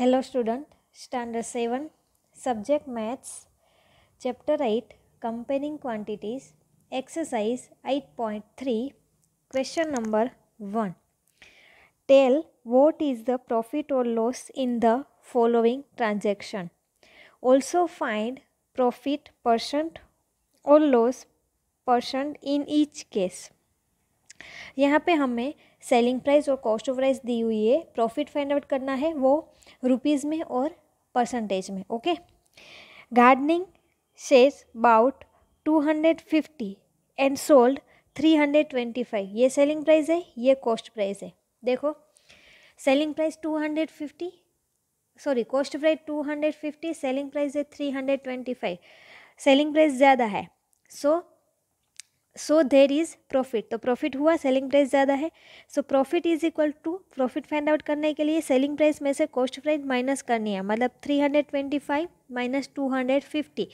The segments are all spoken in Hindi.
Hello student standard seven subject maths chapter eight comparing quantities exercise eight point three question number one tell what is the profit और loss in the following transaction also find profit percent और loss percent in each case यहाँ पे हमें सेलिंग प्राइस और कॉस्ट ऑफ प्राइस दी हुई है प्रॉफिट फाइंड आउट करना है वो रुपीज़ में और परसेंटेज में ओके गार्डनिंग सेज bought two hundred fifty and sold three hundred twenty five ये सेलिंग प्राइस है ये कॉस्ट प्राइस है देखो selling price two hundred fifty sorry cost price two hundred fifty selling price है three hundred twenty five selling price ज़्यादा है so so, so there is profit तो प्रॉफिट हुआ सेलिंग प्राइस ज़्यादा है so profit is equal to profit find out करने के लिए सेलिंग प्राइस में से कॉस्ट प्राइस माइनस करनी है मतलब three hundred twenty five minus two hundred fifty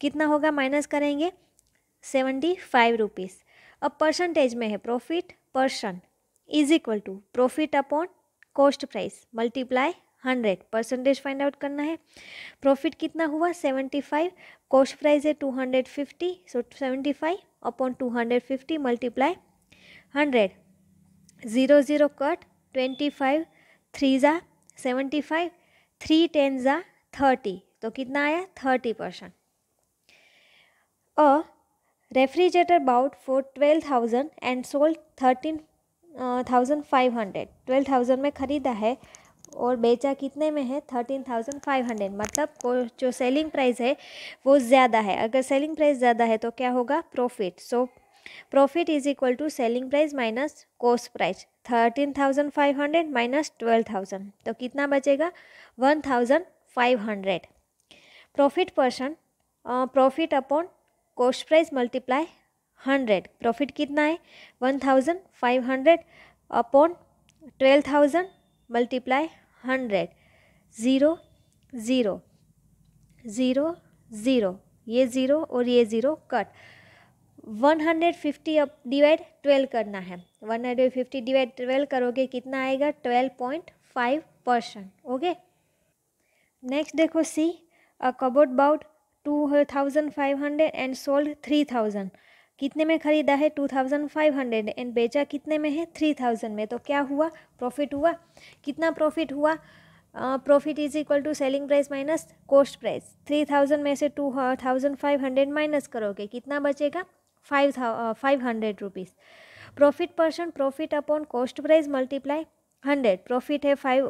कितना होगा माइनस करेंगे सेवेंटी फाइव रुपीज़ अब परसेंटेज में है profit percent is equal to profit upon cost price multiply hundred percentage find out करना है प्रॉफिट कितना हुआ सेवेंटी फाइव कॉस्ट प्राइस है two hundred fifty so seventy five upon two hundred fifty multiply hundred zero zero cut twenty five three ज़ा सेवेंटी फाइव थ्री टेन ज़ा थर्टी तो कितना आया thirty percent a refrigerator bought for twelve thousand and sold thirteen thousand five hundred twelve thousand में ख़रीदा है और बेचा कितने में है थर्टीन थाउजेंड फाइव हंड्रेड मतलब जो सेलिंग प्राइस है वो ज़्यादा है अगर सेलिंग प्राइस ज़्यादा है तो क्या होगा profit so profit is equal to selling price minus cost price thirteen thousand five hundred minus twelve thousand तो कितना बचेगा one thousand five hundred profit percent profit upon cost price multiply hundred profit कितना है one thousand five hundred upon twelve thousand multiply hundred zero zero zero zero ये ज़ीरो और ये zero cut one hundred fifty अब डिवाइड ट्वेल्व करना है one hundred fifty divide twelve करोगे कितना आएगा twelve point five percent okay next देखो C a cupboard about two thousand five hundred and sold three thousand कितने में ख़रीदा है two thousand five hundred and बेचा कितने में है थ्री थाउजेंड में तो क्या हुआ प्रॉफिट हुआ कितना प्रॉफिट हुआ profit is equal to selling price minus cost price three thousand में से two thousand five hundred minus करोगे कितना बचेगा five five hundred rupees profit percent profit upon cost price multiply hundred profit है five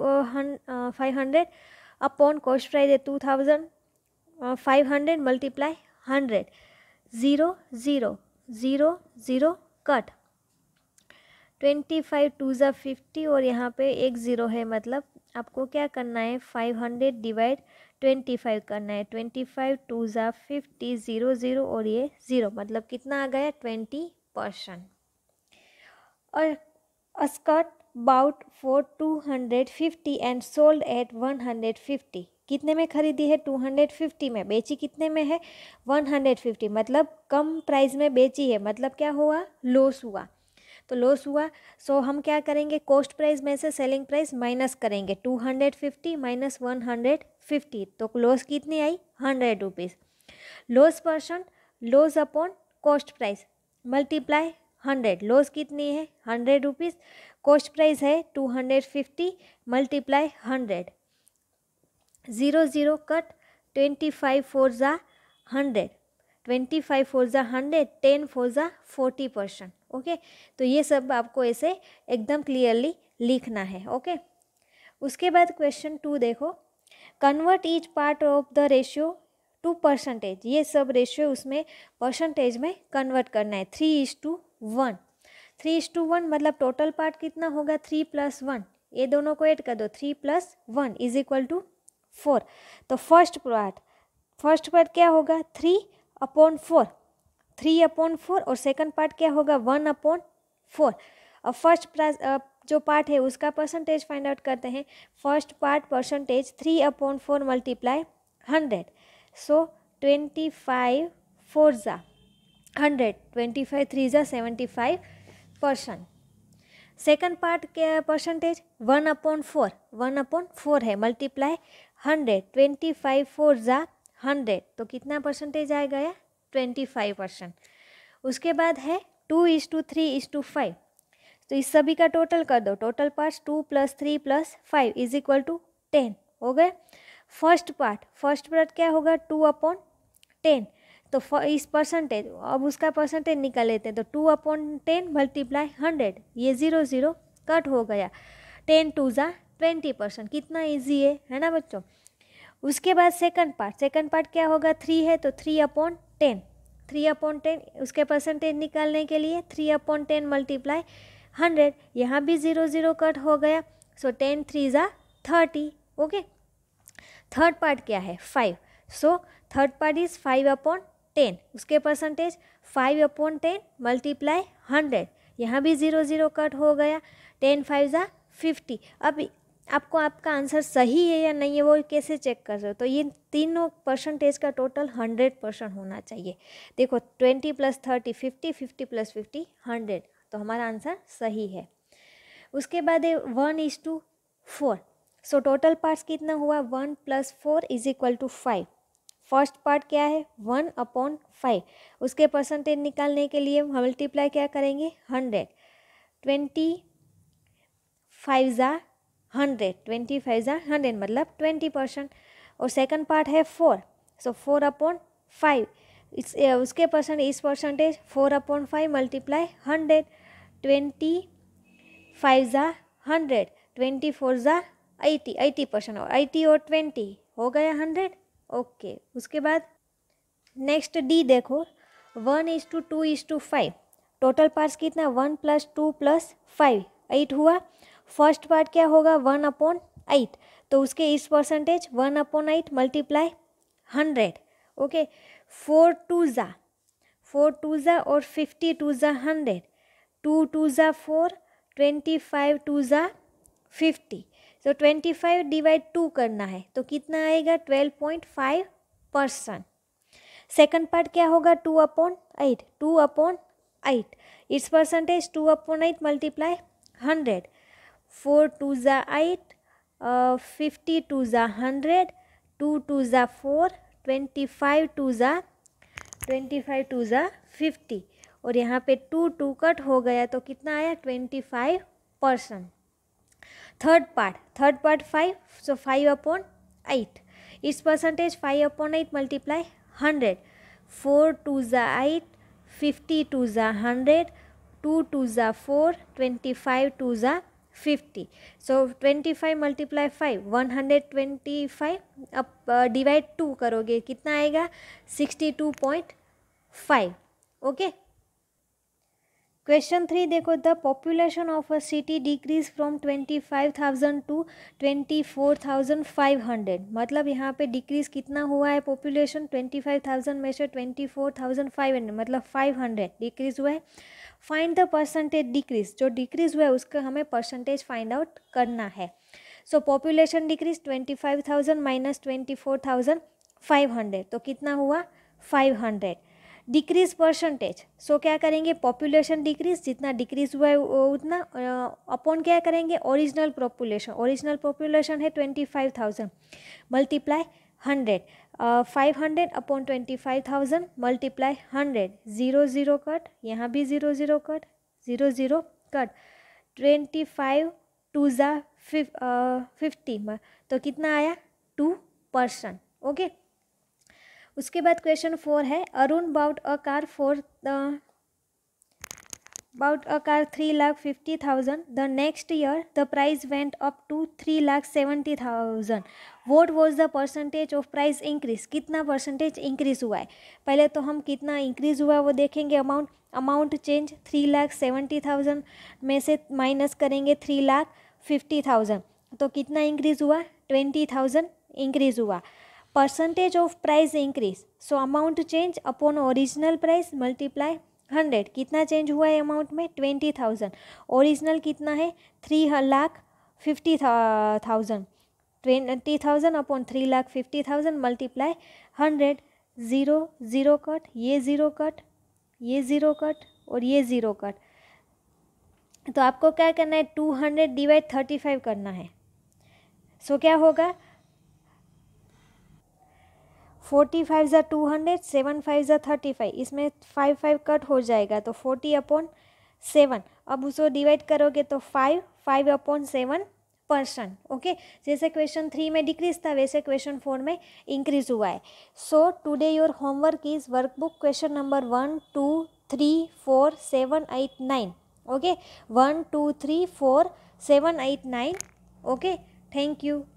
five hundred upon cost price है two thousand five hundred multiply hundred zero zero zero zero cut twenty five two ज़ा फिफ्टी और यहाँ पे एक ज़ीरो है मतलब आपको क्या करना है five hundred divide twenty five करना है ट्वेंटी फाइव टू ज़ा फिफ्टी ज़ीरो ज़ीरो और ये ज़ीरो मतलब कितना आ गया ट्वेंटी परसेंट और a skirt bought for two hundred fifty and sold at one hundred fifty कितने में खरीदी है 250 में बेची कितने में है 150 मतलब कम प्राइस में बेची है मतलब क्या हुआ लॉस हुआ तो लॉस हुआ सो हम क्या करेंगे कॉस्ट प्राइस में से सेलिंग प्राइस माइनस करेंगे 250 माइनस 150 तो लॉस कितनी आई hundred rupees loss percent loss upon cost price multiply hundred loss कितनी है हंड्रेड रुपीज़ कॉस्ट प्राइस है two hundred fifty multiply hundred zero zero cut twenty five four ज़ा हंड्रेड ट्वेंटी फाइव फोर ज़ा हंड्रेड टेन फोर ज़ा फोर्टी परसेंट ओके तो ये सब आपको ऐसे एकदम क्लियरली लिखना है ओके okay? उसके बाद क्वेश्चन टू देखो convert each part of the ratio to percentage ये सब रेशियो उसमें परसेंटेज में कन्वर्ट करना है three is to one three is to one मतलब टोटल पार्ट कितना होगा थ्री प्लस वन ये दोनों को ऐड कर दो three plus one is equal to four तो फर्स्ट पार्ट फर्स्ट पार्ट क्या होगा three upon four three upon four और सेकंड पार्ट क्या होगा वन अपॉन फोर और फर्स्ट जो पार्ट है उसका परसेंटेज फाइंड आउट करते हैं first part percentage three upon four multiply hundred so twenty five four ज़ा हंड्रेड ट्वेंटी फाइव थ्री ज़ा seventy five percent second part क्या percentage one upon four one upon four है multiply hundred twenty five four ज़ा हंड्रेड तो कितना परसेंटेज आ गया ट्वेंटी फाइव परसेंट उसके बाद है two is to three is to five तो इस सभी का टोटल कर दो total part two plus three plus five is equal to ten हो गए फर्स्ट पार्ट फर्स्ट पार्ट क्या होगा टू अपॉन टेन तो इस परसेंटेज अब उसका परसेंटेज निकाल लेते हैं तो two upon ten multiply hundred ये ज़ीरो ज़ीरो कट हो गया टेन टू ज़ा ट्वेंटी परसेंट कितना ईजी है है ना बच्चों उसके बाद सेकंड पार्ट सेकंड पार्ट क्या होगा थ्री है तो three upon ten three upon ten उसके परसेंटेज निकालने के लिए three upon ten multiply hundred यहाँ भी ज़ीरो ज़ीरो कट हो गया सो टेन थ्री ज़ा थर्टी ओके थर्ड पार्ट क्या है five so third part is five upon ten उसके percentage five upon ten multiply hundred यहाँ भी ज़ीरो ज़ीरो कट हो गया टेन फाइव ज़ा फिफ्टी अब आपको आपका आंसर सही है या नहीं है वो कैसे चेक कर रहे हो तो ये तीनों परसेंटेज का टोटल हंड्रेड परसेंट होना चाहिए देखो twenty plus thirty fifty fifty plus fifty hundred तो हमारा आंसर सही है उसके बाद है one is to four so total parts कितना हुआ one plus four is equal to five first part क्या है वन अपॉन फाइव उसके परसेंटेज निकालने के लिए हम मल्टीप्लाई क्या करेंगे हंड्रेड ट्वेंटी फाइव ज़ा हंड्रेड ट्वेंटी फाइव ज़ा हंड्रेड मतलब ट्वेंटी परसेंट और सेकंड पार्ट है four so four upon five इस उसके परसेंट इस percentage four upon five multiply hundred twenty five ज़ा हंड्रेड ट्वेंटी फोर ज़ा एटी एटी परसेंट और एटी और ट्वेंटी हो गया हंड्रेड ओके उसके बाद नेक्स्ट डी देखो one is two two is to five total parts कितना one plus two plus five eight हुआ फर्स्ट पार्ट क्या होगा वन अपॉन एट तो उसके इस percentage one upon eight multiply hundred okay four two ज़ा फोर टू ज़ा और फिफ्टी टू ज़ा हंड्रेड टू टू ज़ा फोर ट्वेंटी फाइव टू ज़ा फिफ्टी तो ट्वेंटी फाइव डिवाइड टू करना है तो कितना आएगा twelve point five percent second part क्या होगा two upon eight two upon eight its percentage two upon eight multiply hundred four two ज़ा एट फिफ्टी टू ज़ा हंड्रेड टू टू ज़ा फोर ट्वेंटी फाइव टू ज़ा ट्वेंटी फाइव टू ज़ा फिफ्टी और यहाँ पे टू टू कट हो गया तो कितना आया twenty five percent third part third part five so five upon eight इस percentage five upon eight multiply hundred four two ज़ा एट फिफ्टी टू ज़ा हंड्रेड टू टू ज़ा फोर ट्वेंटी फाइव टू ज़ा 50 so 25 multiply five one hundred twenty five अब डिवाइड टू करोगे कितना आएगा sixty two point five okay question three देखो the population of a city decrease from twenty five thousand to twenty four thousand five hundred मतलब यहाँ पे डिक्रीज कितना हुआ है पॉपुलेशन ट्वेंटी फाइव थाउजेंड में से twenty four thousand five hundred मतलब फाइव हंड्रेड डिक्रीज हुआ है फाइंड द परसेंटेज डिक्रीज जो डिक्रीज हुआ है उसका हमें परसेंटेज फाइंड आउट करना है so population decrease twenty five thousand minus twenty four thousand five hundred तो कितना हुआ five hundred decrease percentage so क्या करेंगे पॉपुलेशन डिक्रीज जितना डिक्रीज हुआ है उतना अपॉन क्या करेंगे ओरिजिनल पॉपुलेशन ओरिजिनल पॉपुलेशन है twenty five thousand multiply hundred five hundred upon twenty five thousand multiply hundred zero zero cut यहाँ भी zero zero cut zero zero cut twenty five two ज़ा फिफ्टी तो कितना आया टू परसेंट ओके उसके बाद क्वेश्चन फोर है Arun bought a car for bought a car 3 lakh 50000 the next year the price went up to 3 lakh 70000 what was the percentage of price increase कितना percentage increase हुआ है पहले तो हम कितना increase हुआ है वो देखेंगे amount amount change 3 lakh 70000 में से minus करेंगे 3 lakh 50000 तो कितना increase हुआ 20000 increase हुआ percentage of price increase so amount change upon original price multiply hundred कितना चेंज हुआ है अमाउंट में ट्वेंटी थाउजेंड ओरिजिनल कितना है three lakh fifty thousand twenty thousand upon three lakh fifty thousand multiply hundred zero zero cut ये ज़ीरो कट ये ज़ीरो कट और ये ज़ीरो कट तो आपको क्या करना है two hundred divide thirty five करना है सो so, क्या होगा फोर्टी फाइव ज़ा टू हंड्रेड सेवन फाइव ज़ा थर्टी फाइव इसमें फाइव फाइव कट हो जाएगा तो फोर्टी अपॉन सेवन अब उसको डिवाइड करोगे तो five five upon seven percent okay जैसे क्वेश्चन थ्री में डिक्रीज था वैसे क्वेश्चन फोर में इंक्रीज हुआ है so today your homework is workbook question number one two three four seven eight nine okay one two three four seven eight nine okay thank you